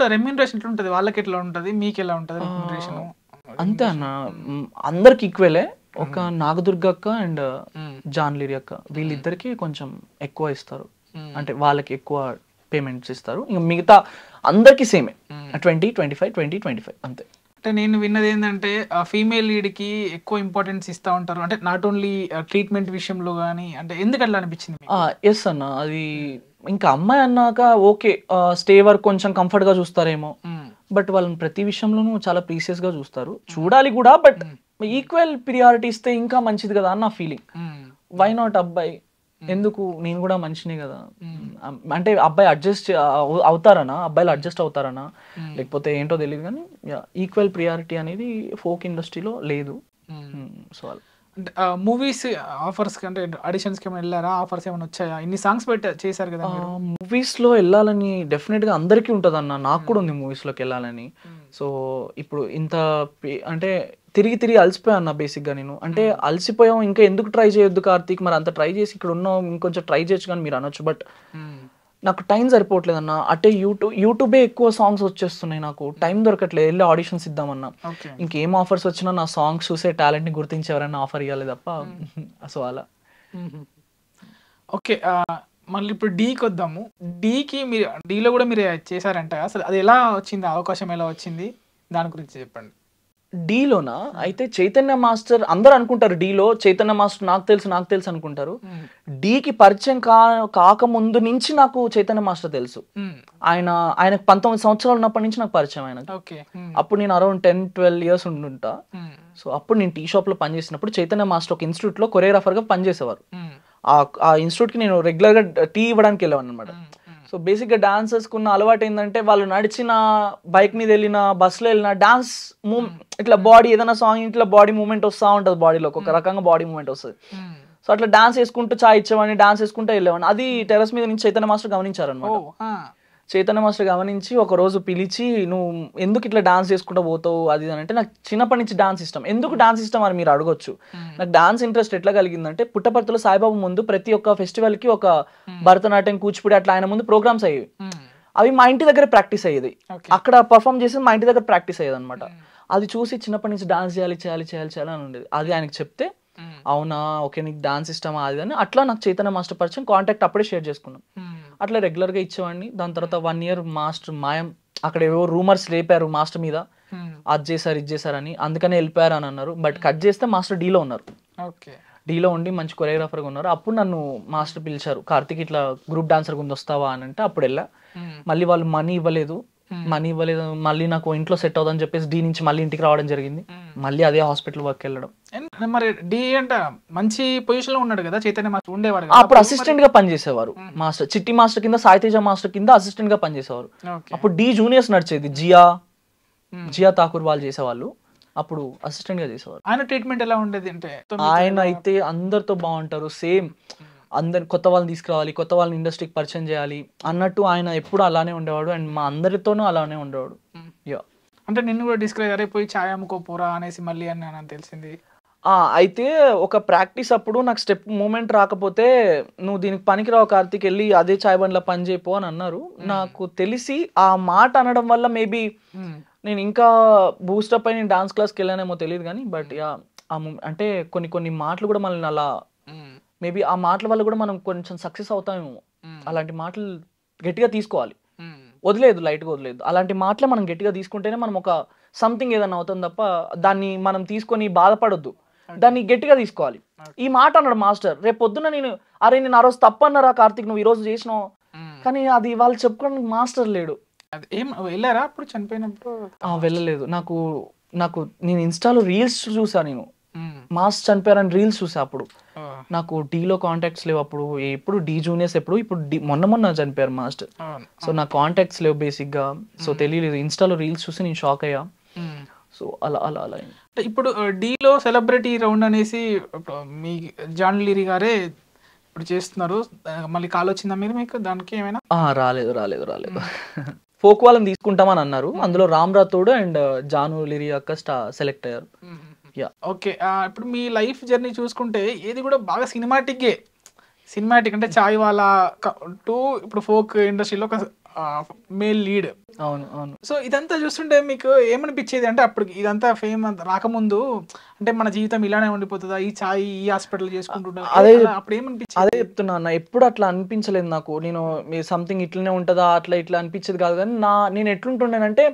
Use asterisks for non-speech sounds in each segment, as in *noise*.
ఇప్పుడు రెమ్యూనరేషన్ ఎట్లా ఉంటుంది వాళ్ళకి ఎట్లా ఉంటుంది మీకు ఎలా ఉంటుంది రెమ్యూనరేషన్ అంతే అన్న అందరికి ఈక్వలే ఒక నాగదుర్గ అక్క అండ్ uh, జాన్లీరి అక్క వీళ్ళిద్దరికి కొంచెం ఎక్కువ ఇస్తారు అంటే వాళ్ళకి ఎక్కువ పేమెంట్స్ ఇస్తారు ఇంకా మిగతా అందరికీ సేమే twenty twenty five twenty twenty five అంతే అంటే నేను విన్నది ఏంటంటే ఫీమేల్ లీడ్కి ఎక్కువ ఇంపార్టెన్స్ ఇస్తూ ఉంటారు అంటే నాట్ ఓన్లీ ట్రీట్మెంట్ విషయంలో కానీ అంటే ఎందుకు అట్లా అనిపించింది ఎస్ అన్న అది ఇంకా అమ్మాయి అన్నాక ఓకే స్టే వర్క్ కొంచెం కంఫర్ట్ గా చూస్తారేమో బట్ వాళ్ళని ప్రతి విషయంలోనూ చాలా గా చూస్తారు చూడాలి కూడా బట్ ఈక్వల్ ప్రియారిటీ ఇస్తే ఇంకా మంచిది కదా అన్న ఫీలింగ్ వై నాట్ అబ్బాయి ఎందుకు నేను కూడా మంచినే కదా అంటే అబ్బాయి అడ్జస్ట్ అవుతారనా అబ్బాయిలు అడ్జస్ట్ అవుతారనా లేకపోతే ఏంటో తెలియదు కానీ ఈక్వల్ ప్రియారిటీ అనేది ఫోక్ ఇండస్ట్రీలో లేదు సో మూవీస్ ఆఫర్స్ అంటే ఆడిషన్స్కి ఏమైనా వెళ్ళారా ఆఫర్స్ ఏమైనా వచ్చాయా ఇన్ని సాంగ్స్ పెట్టా చేశారు కదా మూవీస్లో వెళ్ళాలని డెఫినెట్గా అందరికీ ఉంటుంది అన్న నాకు కూడా ఉంది మూవీస్లోకి hmm. వెళ్ళాలని సో hmm. ఇప్పుడు ఇంత అంటే తిరిగి తిరిగి అలసిపోయా అన్న బేసిక్గా నేను అంటే hmm. అలసిపోయాం ఇంకా ఎందుకు ట్రై చేయొద్దు కార్తీక్ మరి అంత ట్రై చేసి ఇక్కడ ఉన్నాం ఇంకొంచెం ట్రై చేయొచ్చు కానీ మీరు అనొచ్చు బట్ నాకు టైం సరిపోవట్లేదన్న అంటే యూట్యూబ్ యూట్యూబే ఎక్కువ సాంగ్స్ వచ్చేస్తున్నాయి నాకు టైం దొరకట్లేదు వెళ్ళి ఆడిషన్స్ ఇద్దామన్నా ఇంకేం ఆఫర్స్ వచ్చినా నా సాంగ్స్ చూసే టాలెంట్ని గుర్తించి ఎవరైనా ఆఫర్ ఇవ్వాలి తప్ప *laughs* సో అలా ఓకే మళ్ళీ ఇప్పుడు డీకి వద్దాము డీకి మీరు డీలో కూడా మీరు చేశారంట అసలు అది ఎలా వచ్చింది అవకాశం ఎలా వచ్చింది దాని గురించి చెప్పండి డీలోనా అయితే చైతన్య మాస్టర్ అందరూ అనుకుంటారు డీలో చైతన్య మాస్టర్ నాకు తెలుసు నాకు తెలుసు అనుకుంటారు డీకి పరిచయం కా కాకముందు నుంచి నాకు చైతన్య మాస్టర్ తెలుసు ఆయన ఆయనకు పంతొమ్మిది సంవత్సరాలు ఉన్నప్పటి నుంచి నాకు పరిచయం ఆయన అప్పుడు నేను అరౌండ్ టెన్ ట్వెల్వ్ ఇయర్స్ ఉంటా సో అప్పుడు నేను టీ షాప్ లో పనిచేసినప్పుడు చైతన్య మాస్టర్ ఒక ఇన్స్టిట్యూట్ లో కొరియోగ్రాఫర్ గా పనిచేసేవారు ఆ ఇన్స్టిట్యూట్ కి నేను రెగ్యులర్గా టీ ఇవ్వడానికి వెళ్ళేవాను అనమాట సో బేసిక్గా డాన్సర్స్కి వేసుకున్న అలవాటు ఏంటంటే వాళ్ళు నడిచిన బైక్ మీద వెళ్ళిన బస్సులో వెళ్ళిన డాన్స్ మూవ్ hmm. ఇట్లా బాడీ ఏదైనా సాంగ్ ఇట్లా బాడీ మూమెంట్ వస్తూ ఉంటుంది బాడీలో ఒక hmm. రకంగా బాడీ మూమెంట్ వస్తుంది సో అట్లా డాన్స్ వేసుకుంటూ చాయ్ ఇచ్చేవాడిని డాన్స్ వేసుకుంటూ వెళ్ళేవాడిని అది టెరస్ hmm. మీద నుంచి చైతన్య మాస్టర్ గమనించారనమాట oh, చైతన్య మాస్టర్ గమనించి ఒకరోజు పిలిచి నువ్వు ఎందుకు ఇట్లా డాన్స్ చేసుకుంటూ పోతావు అది అని అంటే నాకు చిన్నప్పటి నుంచి డాన్స్ ఇష్టం ఎందుకు డాన్స్ ఇష్టం అని మీరు అడగొచ్చు నాకు డాన్స్ ఇంట్రెస్ట్ ఎట్లా కలిగిందంటే పుట్టపర్తిలో సాయిబాబు ముందు ప్రతి ఒక్క ఫెస్టివల్ కి ఒక భరతనాట్యం కూచిపూడి అట్లా ఆయన ముందు ప్రోగ్రామ్స్ అయ్యేవి అవి మా ఇంటి దగ్గర ప్రాక్టీస్ అయ్యేది అక్కడ పర్ఫామ్ చేసి మా ఇంటి దగ్గర ప్రాక్టీస్ అయ్యేది అనమాట అది చూసి చిన్నప్పటి నుంచి డాన్స్ చేయాలి చేయాలి చేయాలి చేయాలి అని ఉండేది అది ఆయనకి చెప్తే అవునా ఓకే నీకు డాన్స్ ఇష్టమా అది అని అట్లా నాకు చైతన్య మాస్టర్ పరిచయం కాంటాక్ట్ అప్పుడే షేర్ చేసుకున్నాం అట్లా రెగ్యులర్గా ఇచ్చేవాడిని దాని తర్వాత వన్ ఇయర్ మాస్టర్ మాయం అక్కడ ఏవో రూమర్స్ లేపారు మాస్టర్ మీద hmm. అది చేశారు ఇది చేశారని అందుకనే వెళ్ళిపోయారు అని అన్నారు బట్ కట్ చేస్తే మాస్టర్ డీలో ఉన్నారు డీలో ఉండి మంచి కొరియోగ్రాఫర్గా ఉన్నారు అప్పుడు నన్ను మాస్టర్ పిలిచారు కార్తిక్ ఇట్లా గ్రూప్ డాన్సర్ గుంది వస్తావా అని అంటే అప్పుడు వెళ్ళా hmm. మళ్ళీ వాళ్ళు మనీ ఇవ్వలేదు మనీ hmm. ఇవ్వలేదు మళ్ళీ నాకు ఇంట్లో సెట్ అవుదని చెప్పేసి డీ నుంచి మళ్ళీ ఇంటికి రావడం జరిగింది మళ్ళీ అదే హాస్పిటల్ వర్క్ వెళ్ళడం మరి డి అంటే మంచి పొజిషన్ లో ఉన్నాడు కదా చైతన్య మాస్టర్ ఉండేవాడు అప్పుడు అసిస్టెంట్ గా పనిచేసేవారు మాస్టర్ చిట్టి మాస్టర్ కింద సాయితేజ మాస్టర్ కింద అసిస్టెంట్ గా పనిచేసేవారు అప్పుడు డి జూనియర్స్ నడిచేది జియా జియా ఠాకూర్ వాళ్ళు చేసేవాళ్ళు అప్పుడు అసిస్టెంట్ గా చేసేవారు ఆయన ట్రీట్మెంట్ ఎలా ఉండేది అంటే ఆయన అయితే అందరితో బాగుంటారు సేమ్ అందరి కొత్త వాళ్ళని తీసుకురావాలి కొత్త వాళ్ళని ఇండస్ట్రీకి పరిచయం చేయాలి అన్నట్టు ఆయన ఎప్పుడు అలానే ఉండేవాడు అండ్ మా అందరితోనూ అలానే ఉండేవాడు యా అంటే నిన్ను కూడా డిస్క్రైబ్ అయిపోయి పోయి ఛాయ్ అమ్ముకోపోరా అనేసి మళ్ళీ అని నాకు తెలిసింది అయితే ఒక ప్రాక్టీస్ అప్పుడు నాకు స్టెప్ మూమెంట్ రాకపోతే నువ్వు దీనికి పనికిరావు కార్తీక్ వెళ్ళి అదే చాయ్ బండ్లో పని చేయపో అని అన్నారు నాకు తెలిసి ఆ మాట అనడం వల్ల మేబీ నేను ఇంకా బూస్టప్ అయి నేను డాన్స్ క్లాస్కి వెళ్ళానేమో తెలియదు కానీ బట్ ఆ అంటే కొన్ని కొన్ని మాటలు కూడా మనల్ని అలా మేబీ ఆ మాటల వల్ల కూడా మనం కొంచెం సక్సెస్ అవుతామేమో అలాంటి మాటలు గట్టిగా తీసుకోవాలి వదిలేదు లైట్గా వదిలేదు అలాంటి మాటలే మనం గట్టిగా తీసుకుంటేనే మనం ఒక సంథింగ్ ఏదైనా అవుతుంది తప్ప దాన్ని మనం తీసుకొని బాధపడొద్దు దాన్ని గట్టిగా తీసుకోవాలి ఈ మాట అన్నాడు మాస్టర్ రేపు పొద్దున్న నేను అరే నేను ఆ రోజు తప్పన్నారా కార్తిక్ నువ్వు ఈ రోజు చేసినావు కానీ అది వాళ్ళు చెప్పుకోవడానికి మాస్టర్ లేడు ఏం వెళ్ళారా అప్పుడు చనిపోయినప్పుడు వెళ్ళలేదు నాకు నాకు నేను ఇన్స్టాలో రీల్స్ చూసా నేను మాస్ చనిపోయారని రీల్స్ చూసా అప్పుడు నాకు డీలో కాంటాక్ట్స్ లేవు అప్పుడు ఎప్పుడు డీ జూనియర్స్ ఎప్పుడు ఇప్పుడు డి మొన్న మొన్న చనిపోయారు మాస్టర్ సో నా కాంటాక్ట్స్ లేవు బేసిక్గా సో తెలియలేదు ఇన్స్టాలో రీల్స్ చూసి నేను షాక్ అయ్యా సో అలా అలా అలా అంటే ఇప్పుడు డీలో సెలబ్రిటీ రౌండ్ అనేసి మీ జాన్ లీరీ గారే ఇప్పుడు చేస్తున్నారు మళ్ళీ కాల్ వచ్చిందా మీరు మీకు దానికి ఏమైనా రాలేదు రాలేదు రాలేదు *laughs* ఫోక్ వాళ్ళని తీసుకుంటామని అన్నారు అందులో రామ్ రాథోడ్ అండ్ జాను లిరి యొక్క స్టా సెలెక్ట్ అయ్యారు ఓకే ఇప్పుడు మీ లైఫ్ జర్నీ చూసుకుంటే ఏది కూడా బాగా సినిమాటిక్ సినిమాటిక్ అంటే చాయ్ వాళ్ళ టూ ఇప్పుడు ఫోక్ ఇండస్ట్రీలో ఒక మేల్ లీడ్ అవును అవును సో ఇదంతా చూస్తుంటే మీకు ఏమనిపించేది అంటే అప్పుడు ఇదంతా ఫేమ్ రాకముందు అంటే మన జీవితం ఇలానే ఉండిపోతుందా ఈ చాయ్ ఈ హాస్పిటల్ చేసుకుంటున్నా అదే అప్పుడు ఏమనిపించింది అదే చెప్తున్నా అన్న ఎప్పుడు అట్లా అనిపించలేదు నాకు నేను సంథింగ్ ఇట్లనే ఉంటుందా అట్లా ఇట్లా అనిపించేది కాదు కానీ నా నేను ఎట్లుంటుండేనంటే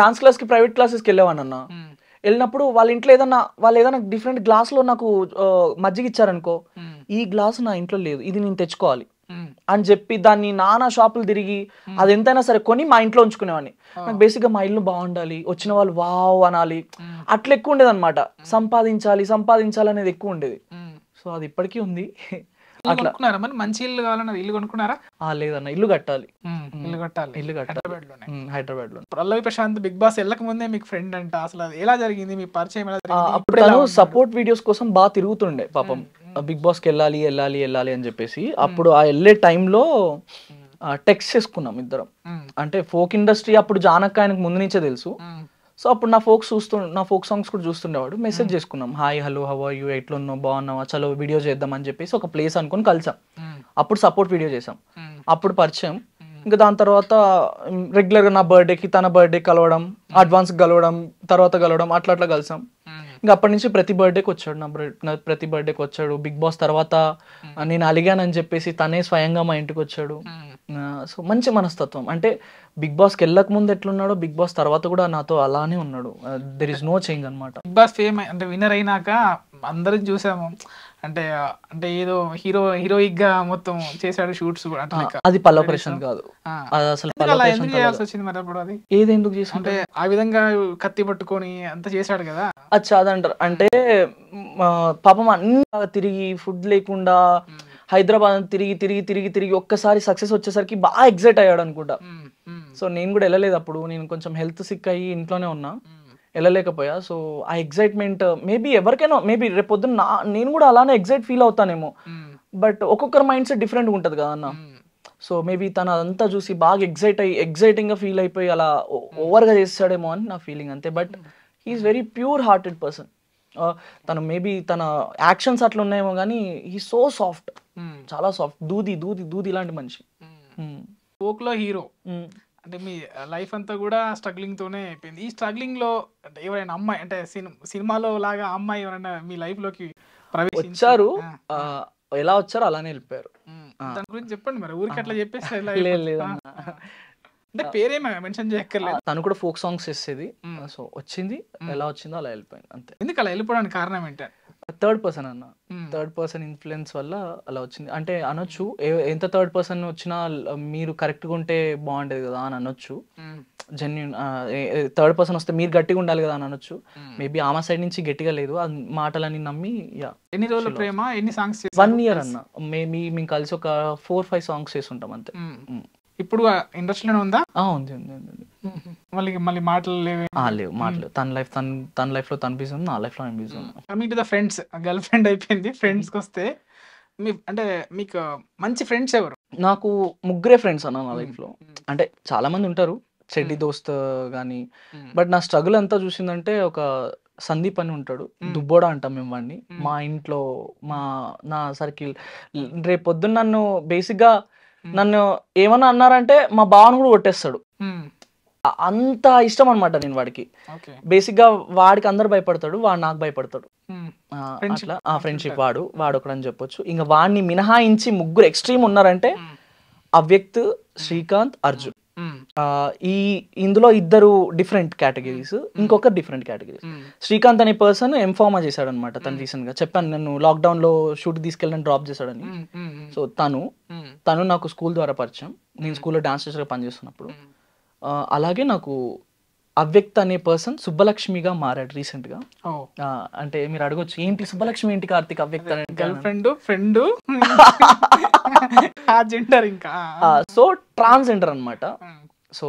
డాన్స్ క్లాస్ కి ప్రైవేట్ క్లాసెస్కి వెళ్ళేవాను అన్న వెళ్ళినప్పుడు వాళ్ళ ఇంట్లో ఏదన్నా వాళ్ళు ఏదన్నా డిఫరెంట్ గ్లాస్ లో నాకు మజ్జిగ ఇచ్చారనుకో ఈ గ్లాస్ నా ఇంట్లో లేదు ఇది నేను తెచ్చుకోవాలి అని చెప్పి దాన్ని నానా షాపులు తిరిగి అది ఎంతైనా సరే కొని మా ఇంట్లో ఉంచుకునేవాడిని నాకు గా మా ఇల్లు బాగుండాలి వచ్చిన వాళ్ళు వావ్ అనాలి అట్లా ఎక్కువ ఉండేది అనమాట సంపాదించాలి సంపాదించాలి అనేది ఎక్కువ ఉండేది సో అది ఇప్పటికీ ఉంది అట్లా మరి మంచి ఇల్లు కావాలన్నది ఇల్లు కొనుక్కున్నారా లేదన్న ఇల్లు కట్టాలి ఇల్లు కట్టాలి ఇల్లు కట్టాలి హైదరాబాద్ లో పల్లవి ప్రశాంత్ బిగ్ బాస్ వెళ్ళక ముందే మీకు ఫ్రెండ్ అంట అసలు ఎలా జరిగింది మీ పరిచయం ఎలా అప్పుడు సపోర్ట్ వీడియోస్ కోసం బాగా తిరుగుతుండే పాపం బిగ్ బాస్కి వెళ్ళాలి వెళ్ళాలి వెళ్ళాలి అని చెప్పేసి అప్పుడు ఆ వెళ్ళే టైంలో టెక్స్ట్ చేసుకున్నాం ఇద్దరం అంటే ఫోక్ ఇండస్ట్రీ అప్పుడు జానక్క ఆయనకు ముందు నుంచే తెలుసు సో అప్పుడు నా ఫోక్ చూస్తు నా ఫోక్ సాంగ్స్ కూడా చూస్తుండేవాడు మెసేజ్ చేసుకున్నాం hi hello how are you ఉన్నావు బాగున్నావా చలో వీడియో చేద్దాం అని చెప్పేసి ఒక ప్లేస్ అనుకుని కలిసాం అప్పుడు సపోర్ట్ వీడియో చేసాం అప్పుడు పరిచయం ఇంకా దాని తర్వాత రెగ్యులర్గా నా బర్త్డేకి తన బర్త్డే కలవడం అడ్వాన్స్ కలవడం తర్వాత కలవడం అట్లా అట్లా కలిసాం ఇంకా అప్పటి నుంచి ప్రతి బర్త్డేకి వచ్చాడు నా నా ప్రతి బర్త్డేకి వచ్చాడు బిగ్ బాస్ తర్వాత నేను అలిగానని చెప్పేసి తనే స్వయంగా మా ఇంటికి వచ్చాడు సో మంచి మనస్తత్వం అంటే బిగ్ బాస్కి వెళ్ళక ముందు ఎట్లున్నాడో బిగ్ బాస్ తర్వాత కూడా నాతో అలానే ఉన్నాడు దెర్ ఇస్ నో చేంజ్ అనమాట బిగ్ బాస్ ఫేమ్ అంటే విన్నర్ అయినాక అందరం చూసాము అంటే అంటే ఏదో హీరో హీరోయిక్ గా మొత్తం చేశాడు షూట్స్ కూడా అది పల్ ఆపరేషన్ కాదు అసలు ఎందుకు చేయాల్సి వచ్చింది మరి అప్పుడు అది ఏది ఎందుకు చేసుకుంటే ఆ విధంగా కత్తి పట్టుకొని అంత చేశాడు కదా అది చాదంటారు అంటే పాపం అన్ని తిరిగి ఫుడ్ లేకుండా హైదరాబాద్ తిరిగి తిరిగి తిరిగి తిరిగి ఒక్కసారి సక్సెస్ వచ్చేసరికి బాగా ఎగ్జైట్ అయ్యాడు అనుకుంటా సో నేను కూడా వెళ్ళలేదు అప్పుడు నేను కొంచెం హెల్త్ సిక్ అయ్యి ఇంట్లోనే ఉన్నా వెళ్ళలేకపోయా సో ఆ ఎగ్జైట్మెంట్ మేబీ ఎవరికైనా మేబీ రేపు పొద్దున్న నా నేను కూడా అలానే ఎగ్జైట్ ఫీల్ అవుతానేమో బట్ ఒక్కొక్కరి మైండ్ సెట్ డిఫరెంట్గా ఉంటుంది కదా సో మేబీ తను అదంతా చూసి బాగా ఎగ్జైట్ అయ్యి ఎగ్జైటింగ్గా ఫీల్ అయిపోయి అలా ఓవర్గా చేస్తాడేమో అని నా ఫీలింగ్ అంతే but he's very pure hearted person తను మేబీ తన యాక్షన్స్ అట్లా ఉన్నాయేమో కానీ హీ సో సాఫ్ట్ చాలా సాఫ్ట్ దూది దూది దూది ఇలాంటి మనిషి కోక్లో హీరో అంటే మీ లైఫ్ అంతా కూడా స్ట్రగ్లింగ్తోనే అయిపోయింది ఈ స్ట్రగ్లింగ్లో అంటే ఎవరైనా అమ్మాయి అంటే సినిమాలో లాగా అమ్మాయి ఎవరైనా మీ లైఫ్లోకి ప్రవేశించారు ఎలా వచ్చారో అలానే వెళ్ళిపోయారు దాని గురించి చెప్పండి మరి ఊరికి అట్లా చెప్పేస్తే అంటే పేరేమే మెన్షన్ చేయక్కర్లేదు తను కూడా ఫోక్ సాంగ్స్ వేసేది సో వచ్చింది ఎలా వచ్చిందో అలా వెళ్ళిపోయింది అంతే ఎందుకు అలా వెళ్ళిపోవడానికి కారణం ఏంటంటే థర్డ్ పర్సన్ అన్న థర్డ్ పర్సన్ ఇన్ఫ్లుయెన్స్ వల్ల అలా వచ్చింది అంటే అనొచ్చు ఎంత థర్డ్ పర్సన్ వచ్చినా మీరు కరెక్ట్గా ఉంటే బాగుండేది కదా అని అనొచ్చు జెన్యున్ థర్డ్ పర్సన్ వస్తే మీరు గట్టిగా ఉండాలి కదా అని అనొచ్చు మేబీ ఆమె సైడ్ నుంచి గట్టిగా లేదు మాటలని నమ్మి యా ఎన్ని రోజులు ప్రేమ ఎన్ని సాంగ్స్ వన్ ఇయర్ అన్న మేము కలిసి ఒక ఫోర్ ఫైవ్ సాంగ్స్ చేసి ఉంటాం అంతే ఇప్పుడు ఇండస్ట్రీలోనే ఉందా ఉంది ఉంది ఉంది మళ్ళీ మళ్ళీ మాటలు లేవు లేవు మాటలు తన లైఫ్ తన తన లైఫ్ లో తన బిజీ ఉంది నా లైఫ్ లో నేను బిజీ ఉన్నా coming to the friends girl friend అయిపోయింది ఫ్రెండ్స్ కి వస్తే మీ అంటే మీకు మంచి ఫ్రెండ్స్ ఎవరు నాకు ముగ్గురే ఫ్రెండ్స్ అన్న నా లైఫ్ లో అంటే చాలా మంది ఉంటారు చెడ్డి దోస్త్ కానీ బట్ నా స్ట్రగుల్ అంతా చూసిందంటే ఒక సందీప్ అని ఉంటాడు దుబ్బోడా అంటాం మేము వాడిని మా ఇంట్లో మా నా సర్కిల్ రేపు పొద్దున్న నన్ను బేసిక్గా నన్ను ఏమన్నా అన్నారంటే మా బావను కూడా కొట్టేస్తాడు అంత ఇష్టం అనమాట నేను వాడికి బేసిక్ గా వాడికి అందరు భయపడతాడు వాడు నాకు భయపడతాడు ఆ ఫ్రెండ్షిప్ వాడు వాడు ఒకడని చెప్పొచ్చు ఇంకా వాడిని మినహాయించి ముగ్గురు ఎక్స్ట్రీమ్ ఉన్నారంటే అవ్యక్త్ శ్రీకాంత్ అర్జున్ ఈ ఇందులో ఇద్దరు డిఫరెంట్ కేటగిరీస్ ఇంకొక డిఫరెంట్ కేటగిరీస్ శ్రీకాంత్ అనే పర్సన్ ఎంఫార్మా చేశాడు అనమాట తను రీసెంట్ hmm. గా చెప్పాను నన్ను లాక్డౌన్ లో షూట్ తీసుకెళ్ళని డ్రాప్ చేశాడని సో hmm, hmm, తను తను నాకు స్కూల్ ద్వారా పరిచయం నేను స్కూల్లో డాన్స్ టీచర్ గా పనిచేస్తున్నప్పుడు అలాగే నాకు అవ్యక్త అనే పర్సన్ సుబ్బలక్ష్మిగా మారాడు రీసెంట్ గా అంటే మీరు అడగొచ్చు ఏంటి సుబ్బలక్ష్మి ఏంటి కార్తిక్ అవ్యక్త ఫ్రెండ్ ఫ్రెండ్ *laughs* ఇంకా సో ట్రాన్స్జెండర్ అనమాట సో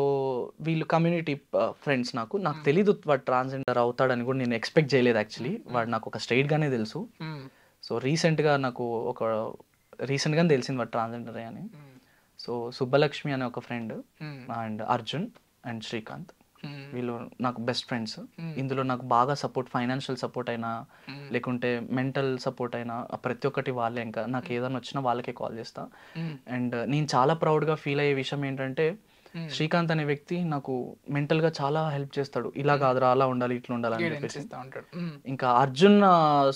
వీళ్ళు కమ్యూనిటీ ఫ్రెండ్స్ నాకు నాకు తెలీదు వాడు ట్రాన్స్జెండర్ అవుతాడని కూడా నేను ఎక్స్పెక్ట్ చేయలేదు యాక్చువల్లీ వాడు నాకు ఒక స్ట్రైట్గానే తెలుసు సో రీసెంట్గా నాకు ఒక రీసెంట్గానే తెలిసింది వాడు ట్రాన్స్జెండర్ అని సో సుబ్బలక్ష్మి అనే ఒక friend and Arjun and Srikanth వీళ్ళు నాకు బెస్ట్ ఫ్రెండ్స్ ఇందులో నాకు బాగా సపోర్ట్ ఫైనాన్షియల్ సపోర్ట్ అయినా లేకుంటే మెంటల్ సపోర్ట్ అయినా ప్రతి ఒక్కటి వాళ్ళే ఇంకా నాకు ఏదైనా వచ్చినా వాళ్ళకే కాల్ చేస్తా అండ్ నేను చాలా ప్రౌడ్గా ఫీల్ అయ్యే విషయం ఏంటంటే శ్రీకాంత్ అనే వ్యక్తి నాకు మెంటల్ గా చాలా హెల్ప్ చేస్తాడు ఇలా కాదురా అలా ఉండాలి ఇట్లా ఉండాలి అని చెప్పేసి ఇంకా అర్జున్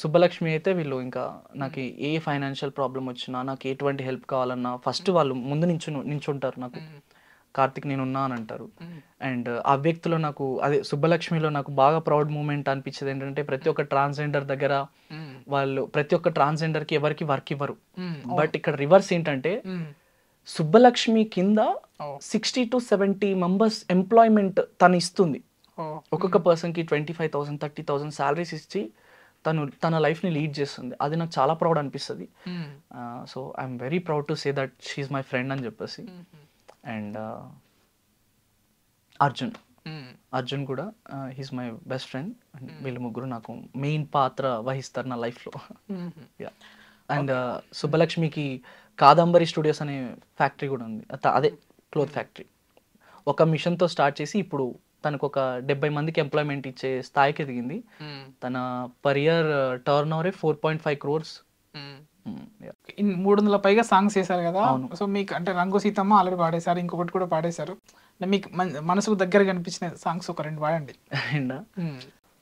సుబ్బలక్ష్మి అయితే వీళ్ళు ఇంకా నాకు ఏ ఫైనాన్షియల్ ప్రాబ్లం వచ్చినా నాకు ఎటువంటి హెల్ప్ కావాలన్నా ఫస్ట్ వాళ్ళు ముందు నించు నించుంటారు నాకు కార్తిక్ నేనున్నా అని అంటారు అండ్ ఆ వ్యక్తిలో నాకు అదే సుబ్బలక్ష్మిలో నాకు బాగా ప్రౌడ్ మూమెంట్ అనిపించేది ఏంటంటే ప్రతి ఒక్క ట్రాన్స్జెండర్ దగ్గర వాళ్ళు ప్రతి ఒక్క ట్రాన్స్జెండర్ కి ఎవరికి వర్క్ ఇవ్వరు బట్ ఇక్కడ రివర్స్ ఏంటంటే సుబ్బలక్ష్మి కింద sixty to seventy members employment తను ఇస్తుంది ఒక్కొక్క పర్సన్కి twenty five thousand thirty thousand salaries ఇచ్చి తను తన లైఫ్ని లీడ్ చేస్తుంది అది నాకు చాలా ప్రౌడ్ అనిపిస్తుంది so I'm very proud to say that she's my friend అని చెప్పేసి అండ్ అర్జున్ అర్జున్ కూడా హీస్ మై బెస్ట్ ఫ్రెండ్ వీళ్ళు ముగ్గురు నాకు మెయిన్ పాత్ర వహిస్తారు నా లైఫ్లో యా hmm, hmm. అండ్ సుబ్బలక్ష్మికి కాదంబరి స్టూడియోస్ అనే ఫ్యాక్టరీ కూడా ఉంది అదే క్లోత్ ఫ్యాక్టరీ ఒక మిషన్తో స్టార్ట్ చేసి ఇప్పుడు తనకు ఒక డెబ్బై మందికి ఎంప్లాయ్మెంట్ ఇచ్చే స్థాయికి ఎదిగింది తన per year turnover four point five crores మూడు వందల పైగా సాంగ్స్ చేశారు కదా సో మీకు అంటే రంగు సీతమ్మ ఆల్రెడీ పాడేశారు ఇంకొకటి కూడా పాడేశారు మీకు మనసుకు దగ్గర కనిపించిన సాంగ్స్ ఒక రెండు పాడండి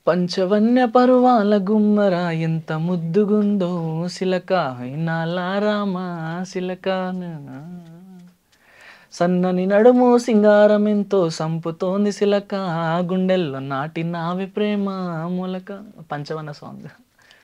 పంచవన్య పర్వాల గుమ్మరా ఎంత ముద్దుగుందో సిలక అయినాలా రామా సిలక సన్నని నడుము సింగారం ఎంతో సంపుతోంది సిలక గుండెల్లో నాటి నావి ప్రేమ మూలక పంచవన్న సాంగ్